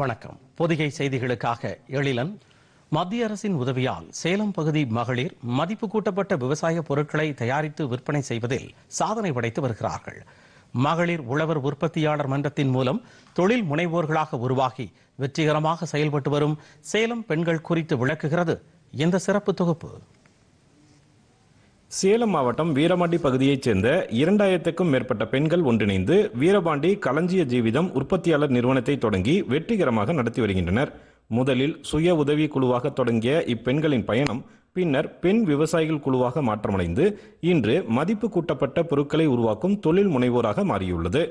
வணக்கம் பொதிகை செய்திகளுக்காக எழிலன் மத்திய அரசின் உதவியால் சேலம் பகுதி மகளிர் மதிப்பு கூட்டப்பட்ட விவசாய பொருட்களை தயாரித்து விற்பனை செய்வதில் சாதனை படைத்து வருகிறார்கள் மகளிர் உழவர் உற்பத்தியாளர் மன்றத்தின் மூலம் தொழில் முனைவோர்களாக உருவாகி வெற்றிகரமாக செயல்பட்டு வரும் சேலம் பெண்கள் குறித்து விளக்குகிறது இந்த சிறப்பு தொகுப்பு சேலம் மாவட்டம் வீரபாண்டி பகுதியைச் சேர்ந்த இரண்டாயிரத்துக்கும் மேற்பட்ட பெண்கள் ஒன்றிணைந்து வீரபாண்டி களஞ்சிய ஜீவிதம் உற்பத்தியாளர் நிறுவனத்தை தொடங்கி வெற்றிகரமாக நடத்தி வருகின்றனர் முதலில் சுய உதவி குழுவாக தொடங்கிய இப்பெண்களின் பயணம் பின்னர் பெண் விவசாயிகள் குழுவாக மாற்றமடைந்து இன்று மதிப்பு கூட்டப்பட்ட பொருட்களை உருவாக்கும் தொழில் முனைவோராக மாறியுள்ளது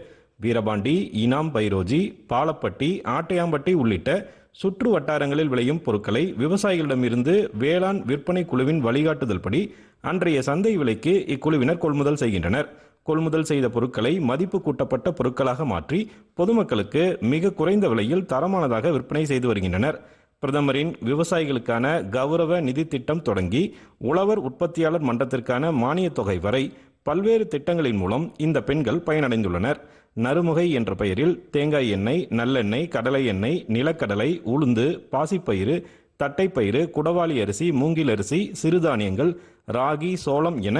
வீரபாண்டி இனாம் பைரோஜி பாலப்பட்டி ஆட்டையாம்பட்டி உள்ளிட்ட சுற்று வட்டாரங்களில் விளையும் பொருட்களை விவசாயிகளிடமிருந்து வேளாண் விற்பனை குழுவின் வழிகாட்டுதல் படி அன்றைய சந்தை விலைக்கு இக்குழுவினர் கொள்முதல் செய்கின்றனர் கொள்முதல் செய்த பொருட்களை மதிப்பு கூட்டப்பட்ட பொருட்களாக மாற்றி பொதுமக்களுக்கு மிக குறைந்த விலையில் தரமானதாக விற்பனை செய்து வருகின்றனர் பிரதமரின் விவசாயிகளுக்கான கௌரவ நிதி திட்டம் தொடங்கி உழவர் உற்பத்தியாளர் மன்றத்திற்கான மானியத் தொகை வரை பல்வேறு திட்டங்களின் மூலம் இந்த பெண்கள் பயனடைந்துள்ளனர் நறுமுகை என்ற பெயரில் தேங்காய் எண்ணெய் நல்லெண்ணெய் கடலை எண்ணெய் நிலக்கடலை உளுந்து பாசிப்பயிறு தட்டைப்பயிறு குடவாளி அரிசி மூங்கில் அரிசி சிறுதானியங்கள் ராகி சோளம் என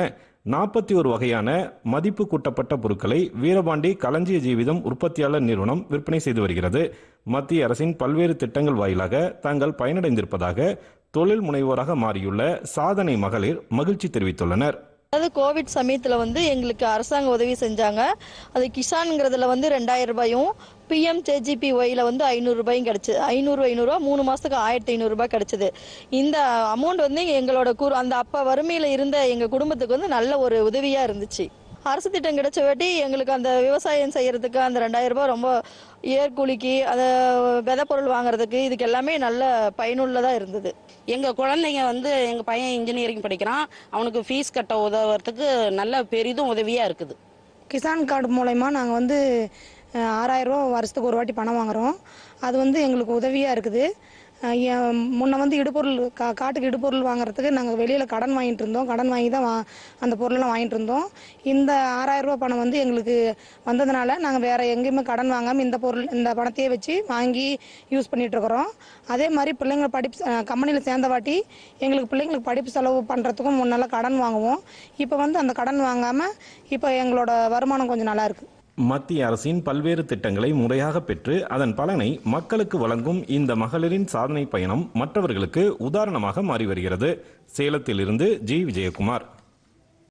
நாற்பத்தி ஒரு வகையான மதிப்பு கூட்டப்பட்ட பொருட்களை வீரபாண்டி களஞ்சிய ஜீவிதம் உற்பத்தியாளர் நிறுவனம் விற்பனை செய்து வருகிறது மத்திய அரசின் பல்வேறு திட்டங்கள் வாயிலாக தாங்கள் பயனடைந்திருப்பதாக தொழில் முனைவோராக மாறியுள்ள சாதனை மகளிர் மகிழ்ச்சி தெரிவித்துள்ளனர் அதாவது கோவிட் சமயத்தில் வந்து எங்களுக்கு அரசாங்க உதவி செஞ்சாங்க அது கிசான்ங்கிறதுல வந்து ரெண்டாயிரம் ரூபாயும் பிஎம் ஜேஜிபி ஒயில் வந்து ஐநூறுரூபாயும் கிடச்சி ஐநூறு ஐநூறுரூவா மூணு மாதத்துக்கு ஆயிரத்தி ஐநூறுரூபா கிடச்சிது இந்த அமௌண்ட் வந்து எங்களோட கூறு அந்த அப்போ வறுமையில் இருந்த எங்கள் குடும்பத்துக்கு வந்து நல்ல ஒரு உதவியாக இருந்துச்சு அரசு திட்டம் கிடைச்ச வாட்டி எங்களுக்கு அந்த விவசாயம் செய்யறதுக்கு அந்த ரெண்டாயிரம் ரூபாய் ரொம்ப ஏர்கூலிக்கு அந்த விதை பொருள் வாங்குறதுக்கு இதுக்கு எல்லாமே நல்ல பயனுள்ளதாக இருந்தது எங்கள் குழந்தைங்க வந்து எங்கள் பையன் இன்ஜினியரிங் படிக்கிறான் அவனுக்கு ஃபீஸ் கட்ட உதவுறதுக்கு நல்ல பெரிதும் உதவியாக இருக்குது கிசான் கார்டு மூலயமா நாங்கள் வந்து ஆறாயிரம் ரூபா வருஷத்துக்கு ஒரு வாட்டி பணம் வாங்குறோம் அது வந்து எங்களுக்கு உதவியாக இருக்குது முன்ன வந்து இடுபொருள் கா காட்டுக்கு இடுபொருள் வாங்குறதுக்கு நாங்கள் வெளியில் கடன் வாங்கிட்டு இருந்தோம் கடன் வாங்கி தான் அந்த பொருளெல்லாம் வாங்கிட்டு இருந்தோம் இந்த ஆறாயிரம் ரூபாய் பணம் வந்து எங்களுக்கு வந்ததுனால நாங்கள் வேற எங்கேயுமே கடன் வாங்காமல் இந்த பொருள் இந்த பணத்தையே வச்சு வாங்கி யூஸ் பண்ணிட்டு இருக்கிறோம் அதே மாதிரி பிள்ளைங்கள படிப்பு கம்பெனியில் சேர்ந்த வாட்டி எங்களுக்கு பிள்ளைங்களுக்கு படிப்பு செலவு பண்ணுறதுக்கும் முன்னெல்லாம் கடன் வாங்குவோம் இப்போ வந்து அந்த கடன் வாங்காமல் இப்போ எங்களோட வருமானம் கொஞ்சம் நல்லா இருக்குது மத்திய அரசின் பல்வேறு திட்டங்களை முறையாக பெற்று அதன் பலனை மக்களுக்கு வழங்கும் இந்த மகளிரின் சாதனை பயணம் மற்றவர்களுக்கு உதாரணமாக மாறி வருகிறது சேலத்திலிருந்து ஜி விஜயகுமார்